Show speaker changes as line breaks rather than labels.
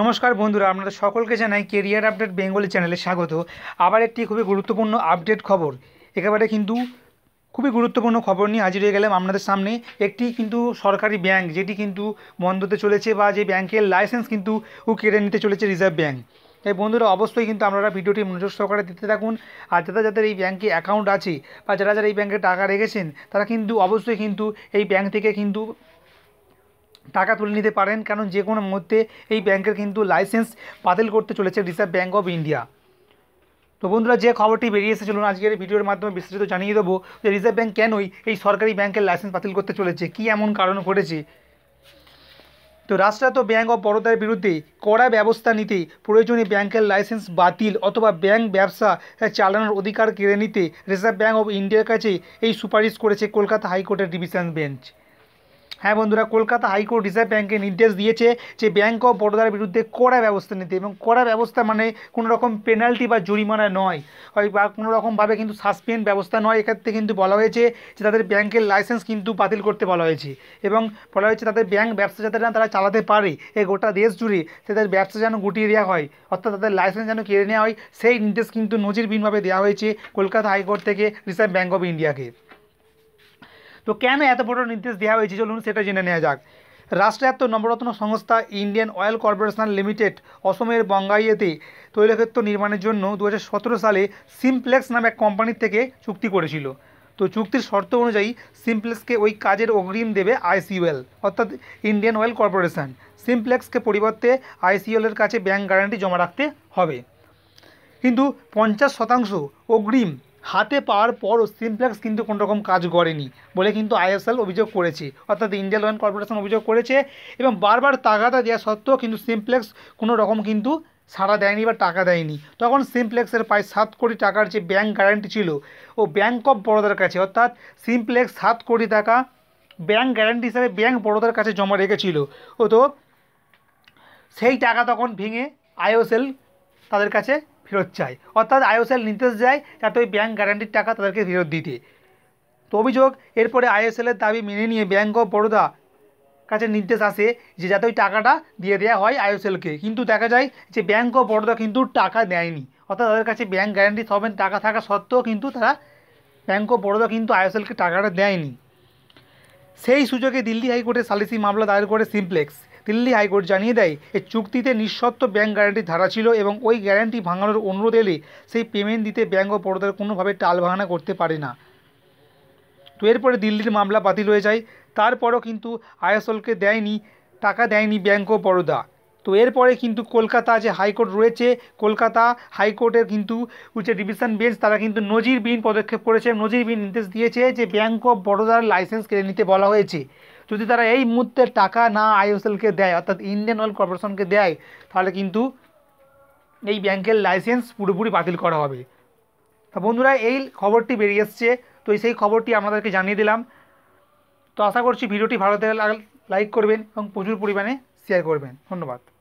নমস্কার বন্ধুরা আপনাদের সকলকে জানাই কেরিয়ার আপডেট বেঙ্গলি চ্যানেলে স্বাগত আবার একটি খুবই গুরুত্বপূর্ণ আপডেট খবর একেবারে কিন্তু খুবই গুরুত্বপূর্ণ খবর নিয়ে হাজির হয়ে গেলাম আপনাদের সামনে একটি কিন্তু সরকারি ব্যাংক যেটি কিন্তু বন্ধতে চলেছে বা যে ব্যাংকের লাইসেন্স কিন্তু কেড়ে নিতে চলেছে রিজার্ভ ব্যাংক তাই বন্ধুরা অবশ্যই কিন্তু আপনারা ভিডিওটি মনোযোগ সহকারে দিতে থাকুন আর যাদের যাদের এই ব্যাঙ্কে অ্যাকাউন্ট আছে বা যারা যারা এই ব্যাংকে টাকা রেখেছেন তারা কিন্তু অবশ্যই কিন্তু এই ব্যাংক থেকে কিন্তু টাকা তুলে নিতে পারেন কারণ যে কোনো মুহূর্তে এই ব্যাংকের কিন্তু লাইসেন্স বাতিল করতে চলেছে রিজার্ভ ব্যাঙ্ক অফ ইন্ডিয়া তো বন্ধুরা যে খবরটি বেরিয়েছে চলুন আজকের ভিডিওর মাধ্যমে বিস্তারিত জানিয়ে দেবো যে রিজার্ভ ব্যাঙ্ক কেনই এই সরকারি ব্যাংকের লাইসেন্স বাতিল করতে চলেছে কি এমন কারণ ঘটেছে তো রাষ্ট্রায়ত্ত ব্যাঙ্ক অফ বরোদার বিরুদ্ধে কড়া ব্যবস্থা নিতে প্রয়োজনে ব্যাংকের লাইসেন্স বাতিল অথবা ব্যাংক ব্যবসা চালানোর অধিকার কেড়ে নিতে রিজার্ভ ব্যাঙ্ক অফ ইন্ডিয়ার কাছে এই সুপারিশ করেছে কলকাতা হাইকোর্টের ডিভিশন বেঞ্চ হ্যাঁ বন্ধুরা কলকাতা হাইকোর্ট রিজার্ভ ব্যাঙ্কে নির্দেশ দিয়েছে যে ব্যাঙ্ক অফ বরোদার বিরুদ্ধে কড়া ব্যবস্থা নিতে এবং কড়া ব্যবস্থা মানে কোনো রকম পেনাল্টি বা জরিমানা নয় হয় বা কোনো রকমভাবে কিন্তু সাসপেন্ড ব্যবস্থা নয় এক্ষেত্রে কিন্তু বলা হয়েছে যে তাদের ব্যাংকের লাইসেন্স কিন্তু বাতিল করতে বলা হয়েছে এবং বলা হয়েছে তাদের ব্যাংক ব্যবসা যাতে না তারা চালাতে পারে এ গোটা দেশ জুড়ে তাদের ব্যবসা যেন গুটিয়ে দেওয়া হয় অর্থাৎ তাদের লাইসেন্স যেন কেড়ে নেওয়া হয় সেই নির্দেশ কিন্তু নজিরবিহীনভাবে দেওয়া হয়েছে কলকাতা হাইকোর্ট থেকে রিজার্ভ ব্যাঙ্ক অফ ইন্ডিয়াকে তো কেন এত বড় নির্দেশ দেওয়া হয়েছে চলুন সেটা জেনে নেওয়া যাক রাষ্ট্রায়ত্ত নবরত্ন সংস্থা ইন্ডিয়ান অয়েল কর্পোরেশন লিমিটেড অসমের বঙ্গাইয়েতে তৈলক্ষেত্র নির্মাণের জন্য দু সালে সিমপ্লেক্স নামে এক কোম্পানির থেকে চুক্তি করেছিল তো চুক্তির শর্ত অনুযায়ী সিমপ্লেক্সকে ওই কাজের অগ্রিম দেবে আইসিউএল অর্থাৎ ইন্ডিয়ান অয়েল কর্পোরেশন সিমপ্লেক্সকে পরিবর্তে আইসিউএলের কাছে ব্যাংক গ্যারান্টি জমা রাখতে হবে কিন্তু পঞ্চাশ শতাংশ অগ্রিম হাতে পাওয়ার পরও সিমপ্লেক্স কিন্তু কোনো রকম কাজ করেনি বলে কিন্তু আইএসএল অভিযোগ করেছে অর্থাৎ ইন্ডিয়ান অয়েল কর্পোরেশন অভিযোগ করেছে এবং বারবার তাগাদা দেওয়া সত্ত্বেও কিন্তু সিমপ্লেক্স কোনো রকম কিন্তু সাড়া দেয়নি বা টাকা দেয়নি তখন সিমপ্লেক্সের প্রায় সাত কোটি টাকার যে ব্যাংক গ্যারান্টি ছিল ও ব্যাংক অফ বরোদার কাছে অর্থাৎ সিমপ্লেক্স সাত কোটি টাকা ব্যাংক গ্যারান্টি হিসাবে ব্যাংক বরোদার কাছে জমা রেখেছিল ও তো সেই টাকা তখন ভেঙে আইওসেল তাদের কাছে ফেরত চায় অর্থাৎ আইএসএল নির্দেশ দেয় যাতে ওই ব্যাঙ্ক গ্যারান্টির টাকা তাদেরকে ফেরত দিতে তো অভিযোগ এরপরে আইএসএলের দাবি মেনে নিয়ে ব্যাঙ্ক অফ বরোদা কাছে নির্দেশ আসে যে যাতে ওই টাকাটা দিয়ে দেওয়া হয় আইএসএলকে কিন্তু দেখা যায় যে ব্যাঙ্ক অফ বরোদা কিন্তু টাকা দেয়নি অর্থাৎ তাদের কাছে ব্যাঙ্ক গ্যারান্টি সবেন টাকা থাকা সত্ত্বেও কিন্তু তারা ব্যাঙ্ক অফ বরোদা কিন্তু আইএসএলকে টাকাটা দেয়নি সেই সুযোগে দিল্লি হাইকোর্টে সালিসি মামলা দায়ের করে সিমপ্লেক্স দিল্লি হাইকোর্ট জানিয়ে দেয় এই চুক্তিতে নিঃশর্ত ব্যাংক গ্যারান্টি ধারা ছিল এবং ওই গ্যারান্টি ভাঙানোর অনুরোধ এলে সেই পেমেন্ট দিতে ব্যাংক ও বরোদার কোনোভাবে ভাঙানা করতে পারে না তো এরপরে দিল্লির মামলা বাতিল হয়ে যায় তারপরও কিন্তু আয়াসলকে দেয়নি টাকা দেয়নি ব্যাংক ও বরোদা তো এরপরে কিন্তু কলকাতা যে হাইকোর্ট রয়েছে কলকাতা হাইকোর্টের কিন্তু যে ডিভিশন বেঞ্চ তারা কিন্তু নজিরবিহীন পদক্ষেপ করেছে নজিরবিহীন নির্দেশ দিয়েছে যে ব্যাংক অফ বরোদার লাইসেন্স কেড়ে নিতে বলা হয়েছে যদি তারা এই মুহূর্তে টাকা না আইওসেলকে দেয় অর্থাৎ ইন্ডিয়ান অয়েল কর্পোরেশনকে দেয় তাহলে কিন্তু এই ব্যাংকের লাইসেন্স পুরোপুরি বাতিল করা হবে তা বন্ধুরা এই খবরটি বেরিয়ে এসছে তো সেই খবরটি আমাদেরকে জানিয়ে দিলাম তো আশা করছি ভিডিওটি ভালো লাইক করবেন এবং প্রচুর পরিমাণে শেয়ার করবেন ধন্যবাদ